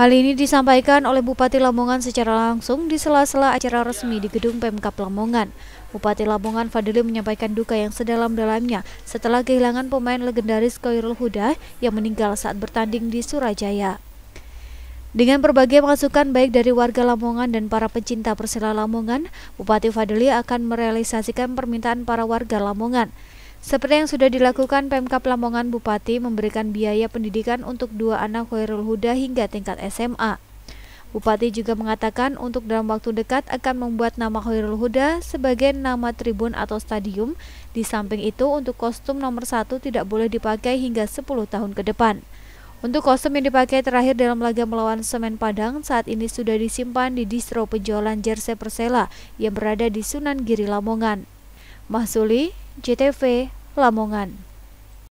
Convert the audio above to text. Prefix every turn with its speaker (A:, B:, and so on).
A: Hal ini disampaikan oleh Bupati Lamongan
B: secara langsung di sela-sela acara resmi di gedung Pemkap Lamongan. Bupati Lamongan Fadli menyampaikan duka yang sedalam-dalamnya setelah kehilangan pemain legendaris Koirul Huda yang meninggal saat bertanding di Surajaya. Dengan berbagai masukan baik dari warga Lamongan dan para pencinta Persela Lamongan, Bupati Fadli akan merealisasikan permintaan para warga Lamongan. Seperti yang sudah dilakukan Pemkap Lamongan Bupati memberikan biaya pendidikan untuk dua anak Khairul Huda hingga tingkat SMA. Bupati juga mengatakan untuk dalam waktu dekat akan membuat nama Khairul Huda sebagai nama tribun atau stadium. Di samping itu untuk kostum nomor satu tidak boleh dipakai hingga 10 tahun ke depan. Untuk kostum yang dipakai terakhir dalam laga melawan Semen Padang saat ini sudah disimpan di distro penjualan jersey Persela yang berada di Sunan Giri Lamongan. Mahsuli JTV Lamongan